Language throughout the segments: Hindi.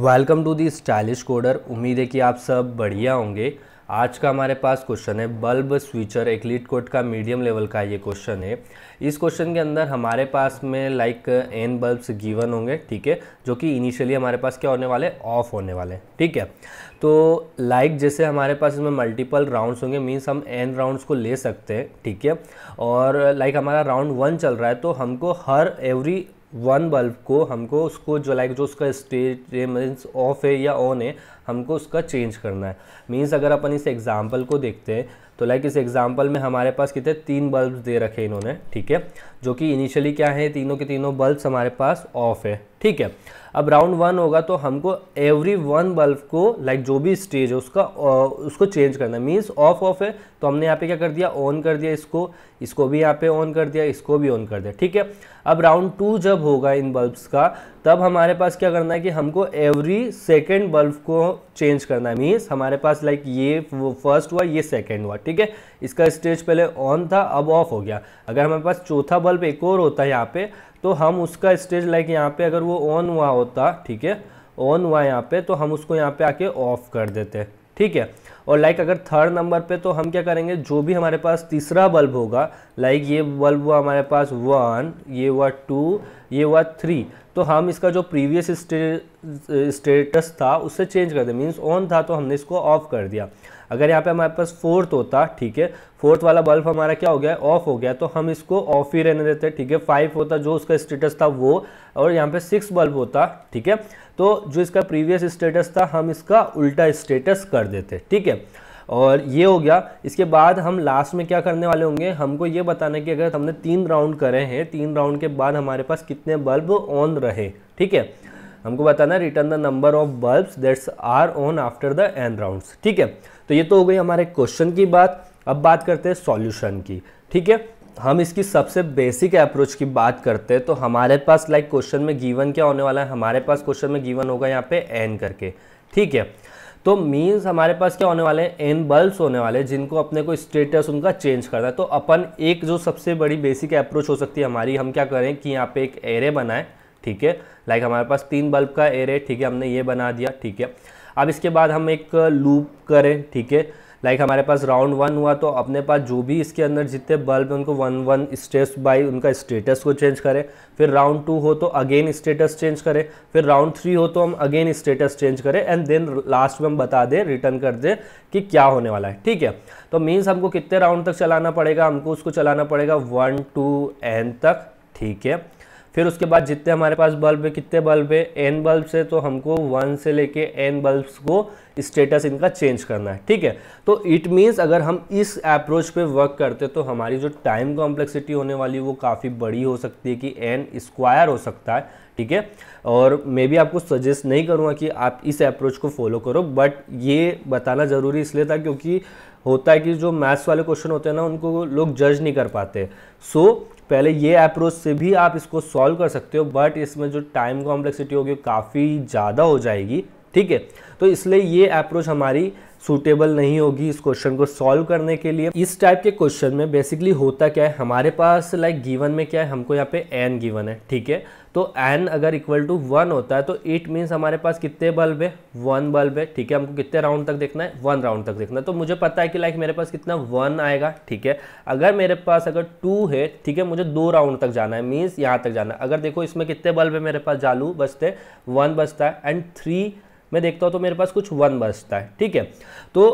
Welcome to the stylish coder उम्मीद है कि आप सब बढ़िया होंगे आज का हमारे पास क्वेश्चन है बल्ब स्विचर एक लीड कोट का मीडियम लेवल का ये क्वेश्चन है इस क्वेश्चन के अंदर हमारे पास में लाइक एन बल्ब्स गिवन होंगे ठीक है जो कि इनिशियली हमारे पास क्या होने वाले ऑफ होने वाले ठीक है तो लाइक like जैसे हमारे पास इसमें मल्टीपल राउंड्स होंगे मीन्स हम एन राउंड्स को ले सकते हैं ठीक है और लाइक like हमारा राउंड वन चल रहा है तो हमको हर एवरी वन बल्ब को हमको उसको जो लाइक जो उसका स्टेट मीन्स ऑफ है या ऑन है हमको उसका चेंज करना है मीन्स अगर अपन इस एग्ज़ाम्पल को देखते हैं तो लाइक इस एग्ज़ाम्पल में हमारे पास कितने तीन बल्ब दे रखे इन्होंने ठीक है जो कि इनिशियली क्या है तीनों के तीनों बल्ब हमारे पास ऑफ है ठीक है अब राउंड वन होगा तो हमको एवरी वन बल्ब को लाइक जो भी स्टेज है उसका उसको चेंज करना है मीन्स ऑफ ऑफ है तो हमने यहाँ पे क्या कर दिया ऑन कर दिया इसको इसको भी यहाँ पे ऑन कर दिया इसको भी ऑन कर दिया ठीक है अब राउंड टू जब होगा इन बल्ब्स का तब हमारे पास क्या करना है कि हमको एवरी सेकेंड बल्ब को चेंज करना है मीन्स हमारे पास लाइक ये फर्स्ट हुआ ये सेकेंड हुआ ठीक है इसका स्टेज पहले ऑन था अब ऑफ हो गया अगर हमारे पास चौथा बल्ब एक और होता है यहाँ पे तो हम उसका स्टेज लाइक यहाँ पे अगर वो ऑन हुआ होता ठीक है ऑन हुआ यहाँ पे तो हम उसको यहाँ पे आके ऑफ कर देते ठीक है और लाइक अगर थर्ड नंबर पे तो हम क्या करेंगे जो भी हमारे पास तीसरा बल्ब होगा लाइक ये बल्ब हुआ हमारे पास वन ये हुआ टू ये हुआ थ्री तो हम इसका जो प्रीवियस स्टेटस था उससे चेंज कर दें मीन्स ऑन था तो हमने इसको ऑफ कर दिया अगर यहाँ पे हमारे पास फोर्थ होता ठीक है फोर्थ वाला बल्ब हमारा क्या हो गया ऑफ हो गया तो हम इसको ऑफ ही रहने देते ठीक है फाइव होता जो उसका स्टेटस था वो और यहाँ पे सिक्स बल्ब होता ठीक है तो जो इसका प्रीवियस स्टेटस था हम इसका उल्टा स्टेटस कर देते ठीक है और ये हो गया इसके बाद हम लास्ट में क्या करने वाले होंगे हमको ये बताना है कि अगर हमने तीन राउंड करे हैं तीन राउंड के बाद हमारे पास कितने बल्ब ऑन रहे ठीक है हमको बताना है return the number of bulbs that's are on after the N rounds ठीक है तो ये तो हो गई हमारे क्वेश्चन की बात अब बात करते हैं सॉल्यूशन की ठीक है हम इसकी सबसे बेसिक अप्रोच की बात करते हैं तो हमारे पास लाइक क्वेश्चन में गीवन क्या होने वाला है हमारे पास क्वेश्चन में गीवन होगा यहाँ पे एन करके ठीक है तो मीन्स हमारे पास क्या होने वाले हैं एन बल्ब्स होने वाले हैं जिनको अपने को स्टेटस उनका चेंज करना है तो अपन एक जो सबसे बड़ी बेसिक अप्रोच हो सकती है हमारी हम क्या करें कि यहाँ पे एक एरे बनाएं ठीक है लाइक हमारे पास तीन बल्ब का एरे ठीक है हमने ये बना दिया ठीक है अब इसके बाद हम एक लूप करें ठीक है लाइक like हमारे पास राउंड वन हुआ तो अपने पास जो भी इसके अंदर जितने बल्ब हैं उनको वन वन स्टेप्स बाई उनका स्टेटस को चेंज करें फिर राउंड टू हो तो अगेन स्टेटस चेंज करें फिर राउंड थ्री हो तो हम अगेन स्टेटस चेंज करें एंड देन लास्ट में हम बता दें रिटर्न कर दें कि क्या होने वाला है ठीक है तो मीन्स हमको कितने राउंड तक चलाना पड़ेगा हमको उसको चलाना पड़ेगा वन टू एन तक ठीक है फिर उसके बाद जितने हमारे पास बल्ब है कितने बल्ब है एन बल्ब है तो हमको वन से लेके एन बल्ब्स को स्टेटस इनका चेंज करना है ठीक है तो इट मीन्स अगर हम इस अप्रोच पे वर्क करते तो हमारी जो टाइम कॉम्प्लेक्सिटी होने वाली वो काफ़ी बड़ी हो सकती है कि एन स्क्वायर हो सकता है ठीक है और मैं भी आपको सजेस्ट नहीं करूँगा कि आप इस अप्रोच को फॉलो करो बट ये बताना ज़रूरी इसलिए था क्योंकि होता है कि जो मैथ्स वाले क्वेश्चन होते हैं ना उनको लोग जज नहीं कर पाते सो so, पहले ये अप्रोच से भी आप इसको सॉल्व कर सकते हो बट इसमें जो टाइम कॉम्प्लेक्सिटी होगी काफ़ी ज़्यादा हो जाएगी ठीक है तो इसलिए ये अप्रोच हमारी सूटेबल नहीं होगी इस क्वेश्चन को सॉल्व करने के लिए इस टाइप के क्वेश्चन में बेसिकली होता क्या है हमारे पास लाइक like, गिवन में क्या है हमको यहाँ पे एन गिवन है ठीक है तो एन अगर इक्वल टू वन होता है तो इट मीन्स हमारे पास कितने बल्ब है वन बल्ब है ठीक है हमको कितने राउंड तक देखना है वन राउंड तक देखना है तो मुझे पता है कि लाइक मेरे पास कितना वन आएगा ठीक है अगर मेरे पास अगर टू है ठीक है मुझे दो राउंड तक जाना है मीन्स यहाँ तक जाना है अगर देखो इसमें कितने बल्ब है मेरे पास जालू बचते वन बचता है एंड थ्री मैं देखता हूँ तो मेरे पास कुछ वन बचता है ठीक है तो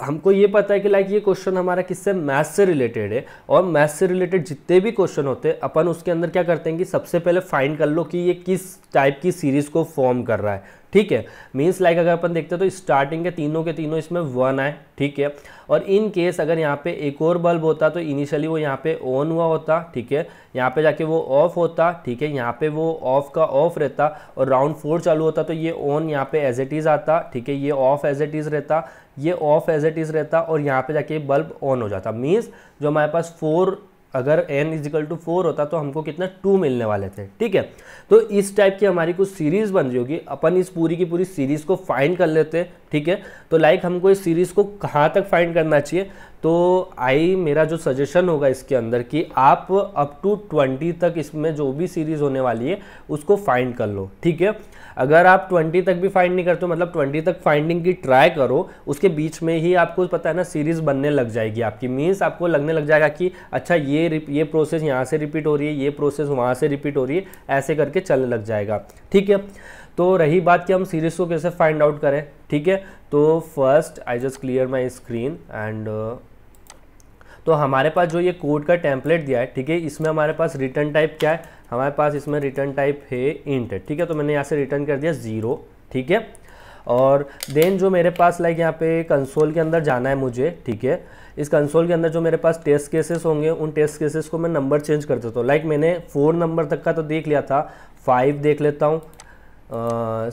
हमको ये पता है कि लाइक ये क्वेश्चन हमारा किससे मैथ्स से रिलेटेड है और मैथ्स से रिलेटेड जितने भी क्वेश्चन होते हैं अपन उसके अंदर क्या करते हैं कि सबसे पहले फाइंड कर लो कि ये किस टाइप की सीरीज़ को फॉर्म कर रहा है ठीक है मीन्स लाइक अगर अपन देखते हैं तो स्टार्टिंग के तीनों के तीनों इसमें वन आए ठीक है और इन केस अगर यहाँ पे एक और बल्ब होता तो इनिशियली वो यहाँ पे ऑन हुआ होता ठीक है यहाँ पे जाके वो ऑफ होता ठीक है यहाँ पे वो ऑफ का ऑफ रहता और राउंड फोर चालू होता तो ये ऑन यहाँ पे एज इट इज़ आता ठीक है ये ऑफ एज इट इज़ रहता ये ऑफ एज इट इज़ रहता और यहाँ पे जाके बल्ब ऑन हो जाता मीन्स जो हमारे पास फोर अगर एन इजिकल टू फोर होता तो हमको कितना टू मिलने वाले थे ठीक है तो इस टाइप की हमारी कुछ सीरीज़ बन रही होगी अपन इस पूरी की पूरी सीरीज़ को फाइंड कर लेते हैं ठीक है तो लाइक हमको इस सीरीज़ को कहाँ तक फाइंड करना चाहिए तो आई मेरा जो सजेशन होगा इसके अंदर कि आप अप टू ट्वेंटी तक इसमें जो भी सीरीज़ होने वाली है उसको फाइंड कर लो ठीक है अगर आप ट्वेंटी तक भी फाइंड नहीं करते मतलब ट्वेंटी तक फाइंडिंग की ट्राई करो उसके बीच में ही आपको पता है ना सीरीज़ बनने लग जाएगी आपकी मीन्स आपको लगने लग जाएगा कि अच्छा ये ये प्रोसेस यहाँ से रिपीट हो रही है ये प्रोसेस वहाँ से रिपीट हो रही है ऐसे करके चलने लग जाएगा ठीक है तो रही बात कि हम सीरीज़ को कैसे फाइंड आउट करें ठीक है तो first I just clear my screen and तो हमारे पास जो ये कोड का टेम्पलेट दिया है ठीक है इसमें हमारे पास रिटर्न टाइप क्या है हमारे पास इसमें रिटर्न टाइप है इंट ठीक है तो मैंने यहाँ से रिटर्न कर दिया ज़ीरो ठीक है और देन जो मेरे पास लाइक यहाँ पे कंसोल के अंदर जाना है मुझे ठीक है इस कंसोल के अंदर जो मेरे पास टेस्ट केसेस होंगे उन टेस्ट केसेस को मैं नंबर चेंज कर देता हूँ लाइक मैंने फोर नंबर तक का तो देख लिया था फाइव देख लेता हूँ uh,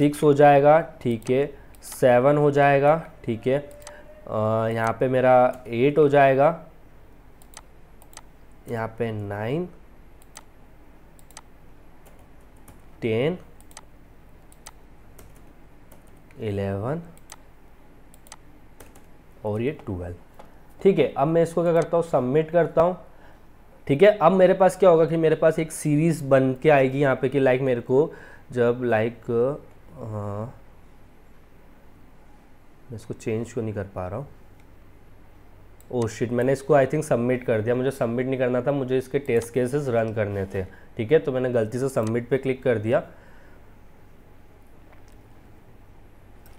सिक्स हो जाएगा ठीक है सेवन हो जाएगा ठीक है यहाँ पे मेरा एट हो जाएगा यहाँ पे नाइन टेन एलेवन और ये ट्वेल्व ठीक है अब मैं इसको क्या करता हूँ सबमिट करता हूँ ठीक है अब मेरे पास क्या होगा कि मेरे पास एक सीरीज़ बन के आएगी यहाँ पे कि लाइक मेरे को जब लाइक हाँ। मैं इसको चेंज क्यों नहीं कर पा रहा हूँ ओ oh शिट मैंने इसको आई थिंक सबमिट कर दिया मुझे सबमिट नहीं करना था मुझे इसके टेस्ट केसेस रन करने थे ठीक है तो मैंने गलती से सबमिट पे क्लिक कर दिया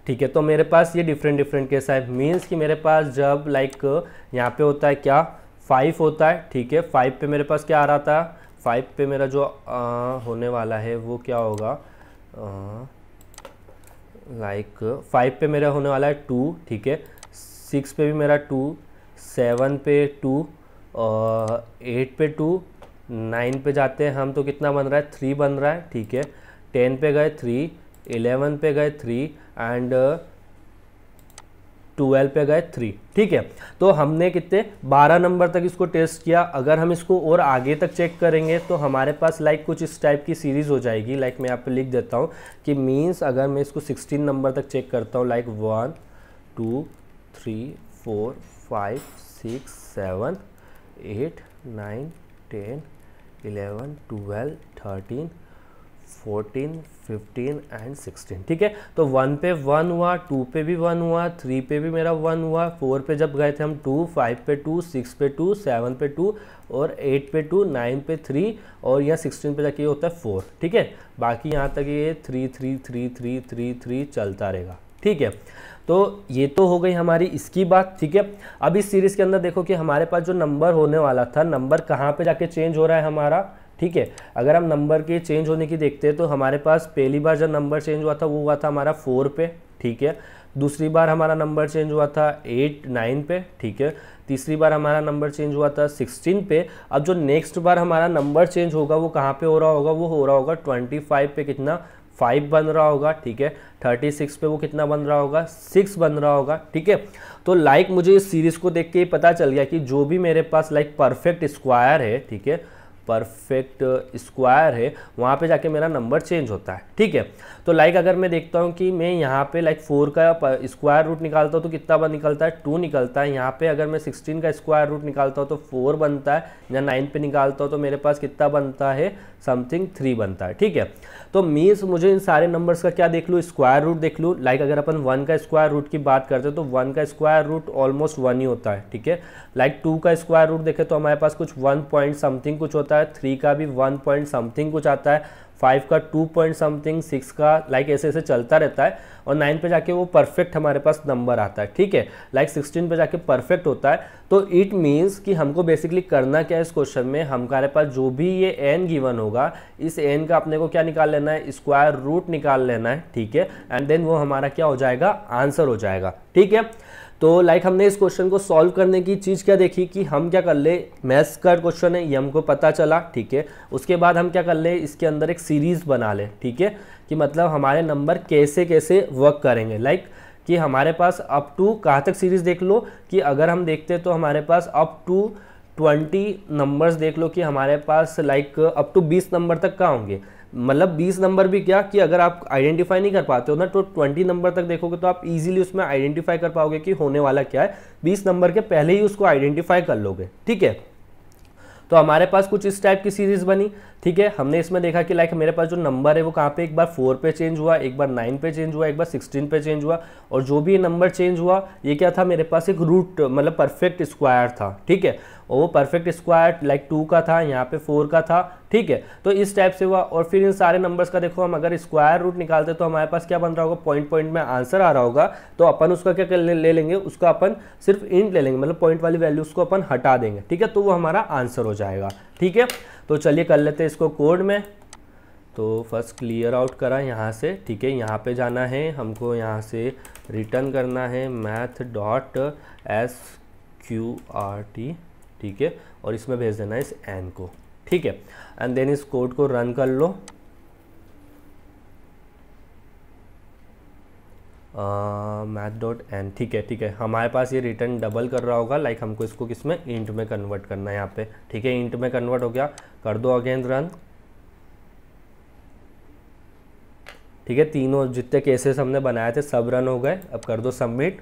ठीक है तो मेरे पास ये डिफरेंट डिफरेंट केस है मीन्स कि मेरे पास जब लाइक यहाँ पे होता है क्या फाइव होता है ठीक है फाइव पे मेरे पास क्या आ रहा था फाइव पे मेरा जो आ, होने वाला है वो क्या होगा आ, लाइक फाइव पे मेरा होने वाला है टू ठीक है सिक्स पे भी मेरा टू सेवन पे टू और एट पे टू नाइन पे जाते हैं हम तो कितना बन रहा है थ्री बन रहा है ठीक है टेन पे गए थ्री एलेवन पे गए थ्री एंड ट्वेल्व पे गए थ्री ठीक है तो हमने कितने बारह नंबर तक इसको टेस्ट किया अगर हम इसको और आगे तक चेक करेंगे तो हमारे पास लाइक कुछ इस टाइप की सीरीज़ हो जाएगी लाइक मैं आप लिख देता हूँ कि मीन्स अगर मैं इसको सिक्सटीन नंबर तक चेक करता हूँ like one two three four five six seven eight nine ten eleven twelve thirteen fourteen fifteen and sixteen ठीक है तो वन पे वन हुआ टू पे भी वन हुआ थ्री पे भी मेरा वन हुआ फोर पे जब गए थे हम टू फाइव पे टू सिक्स पे टू सेवन पे टू और एट पे टू नाइन पे थ्री और यहाँ सिक्सटीन पे जाके ये होता है फोर ठीक है बाकी यहाँ तक ये three three three three three three चलता रहेगा ठीक है तो ये तो हो गई हमारी इसकी बात ठीक है अब इस सीरीज़ के अंदर देखो कि हमारे पास जो नंबर होने वाला था नंबर कहाँ पे जाके चेंज हो रहा है हमारा ठीक है अगर हम नंबर के चेंज होने की देखते हैं तो हमारे पास पहली बार जब नंबर चेंज हुआ था वो हुआ था हमारा फोर पे ठीक है दूसरी बार हमारा नंबर चेंज हुआ था एट नाइन पे ठीक है तीसरी बार हमारा नंबर चेंज हुआ था सिक्सटीन पे अब जो नेक्स्ट बार हमारा नंबर चेंज होगा वो कहाँ पे हो रहा होगा वो हो रहा होगा ट्वेंटी फाइव पे कितना फाइव बन रहा होगा ठीक है थर्टी सिक्स पे वो कितना बन रहा होगा सिक्स बन रहा होगा ठीक है तो लाइक मुझे इस सीरीज़ को देख के पता चल गया कि जो भी मेरे पास लाइक परफेक्ट स्क्वायर है ठीक है परफेक्ट स्क्वायर है वहाँ पे जाके मेरा नंबर चेंज होता है ठीक है तो लाइक अगर मैं देखता हूँ कि मैं यहाँ पे लाइक फोर का स्क्वायर रूट निकालता हूँ तो कितना बन निकलता है टू निकलता है यहाँ पे अगर मैं सिक्सटीन का स्क्वायर रूट निकालता हूँ तो फोर बनता है या नाइन पे निकालता हूँ तो मेरे पास कितना बनता है समथिंग थ्री बनता है ठीक है तो मीन्स मुझे इन सारे नंबर्स का क्या देख लूँ स्क्वायर रूट देख लूँ लाइक अगर अपन वन का स्क्वायर रूट की बात करते हैं तो वन का स्क्वायर रूट ऑलमोस्ट वन ही होता है ठीक है लाइक टू का स्क्वायर रूट देखें तो हमारे पास कुछ वन पॉइंट समथिंग कुछ होता है थ्री का भी वन पॉइंट समथिंग कुछ आता है फाइव का टू पॉइंट समथिंग सिक्स का लाइक ऐसे ऐसे चलता रहता है और नाइन पे जाके वो परफेक्ट हमारे पास नंबर आता है ठीक है लाइक सिक्सटीन पे जाके परफेक्ट होता है तो इट मीन्स कि हमको बेसिकली करना क्या है इस क्वेश्चन में हमारे पास जो भी ये एन गिवन होगा इस एन का अपने को क्या निकाल लेना है स्क्वायर रूट निकाल लेना है ठीक है एंड देन वो हमारा क्या हो जाएगा आंसर हो जाएगा ठीक है तो लाइक हमने इस क्वेश्चन को सॉल्व करने की चीज़ क्या देखी कि हम क्या कर ले मैथ्स का क्वेश्चन है ये हमको पता चला ठीक है उसके बाद हम क्या कर ले इसके अंदर एक सीरीज़ बना ले ठीक है कि मतलब हमारे नंबर कैसे कैसे वर्क करेंगे लाइक कि हमारे पास अप टू कहाँ तक सीरीज़ देख लो कि अगर हम देखते तो हमारे पास अप टू ट्वेंटी नंबर्स देख लो कि हमारे पास लाइक अप टू बीस नंबर तक का होंगे मतलब 20 नंबर भी क्या कि अगर आप आइडेंटिफाई नहीं कर पाते हो ना तो 20 नंबर तक देखोगे तो आप इजीली उसमें आइडेंटिफाई कर पाओगे कि होने वाला क्या है 20 नंबर के पहले ही उसको आइडेंटिफाई कर लोगे ठीक है तो हमारे पास कुछ इस टाइप की सीरीज़ बनी ठीक है हमने इसमें देखा कि लाइक मेरे पास जो नंबर है वो कहाँ पे एक बार फोर पे चेंज हुआ एक बार नाइन पे चेंज हुआ एक बार सिक्सटीन पे चेंज हुआ और जो भी नंबर चेंज हुआ ये क्या था मेरे पास एक रूट मतलब परफेक्ट स्क्वायर था ठीक है और वो परफेक्ट स्क्वायर लाइक टू का था यहाँ पे फोर का था ठीक है तो इस टाइप से हुआ और फिर इन सारे नंबर्स का देखो हम अगर स्क्वायर रूट निकालते तो हमारे पास क्या बन रहा होगा पॉइंट पॉइंट में आंसर आ रहा होगा तो अपन उसका क्या ले, ले लेंगे उसका अपन सिर्फ इंट ले लेंगे मतलब पॉइंट वाली वैल्यूज को अपन हटा देंगे ठीक है तो वो हमारा आंसर हो जाएगा ठीक है तो चलिए कर लेते हैं इसको कोड में तो फर्स्ट क्लियर आउट करा यहाँ से ठीक है यहाँ पे जाना है हमको यहाँ से रिटर्न करना है math dot S Q R T ठीक है और इसमें भेज देना है इस एन को ठीक है एंड देन इस कोड को रन कर लो मैथ डॉट एन ठीक है ठीक है हमारे पास ये रिटर्न डबल कर रहा होगा लाइक हमको इसको किस में इंट में कन्वर्ट करना है यहाँ पे ठीक है इंट में कन्वर्ट हो गया कर दो अगेन रन ठीक है तीनों जितने केसेस हमने बनाए थे सब रन हो गए अब कर दो सबमिट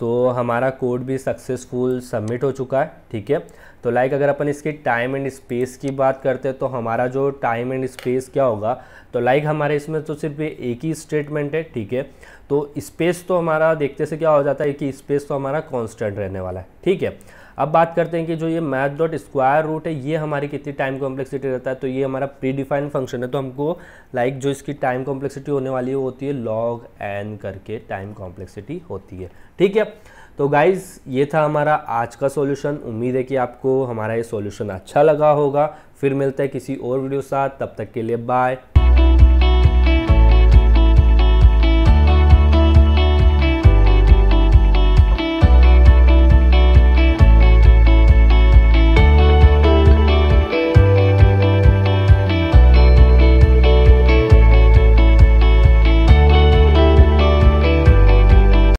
तो हमारा कोड भी सक्सेसफुल सबमिट हो चुका है ठीक है तो लाइक अगर अपन इसकी टाइम एंड स्पेस की बात करते हैं तो हमारा जो टाइम एंड स्पेस क्या होगा तो लाइक हमारे इसमें तो सिर्फ एक ही स्टेटमेंट है ठीक है तो स्पेस तो हमारा देखते से क्या हो जाता है कि स्पेस तो हमारा कॉन्स्टेंट रहने वाला है ठीक है अब बात करते हैं कि जो ये मैथ डॉट स्क्वायर रूट है ये हमारी कितनी टाइम कॉम्प्लेक्सिटी रहता है तो ये हमारा प्री डिफाइंड फंक्शन है तो हमको लाइक like, जो इसकी टाइम कॉम्प्लेक्सिटी होने वाली है वो होती है लॉग एन करके टाइम कॉम्प्लेक्सिटी होती है ठीक है तो गाइज ये था हमारा आज का सॉल्यूशन उम्मीद है कि आपको हमारा ये सोल्यूशन अच्छा लगा होगा फिर मिलता है किसी और वीडियो साथ तब तक के लिए बाय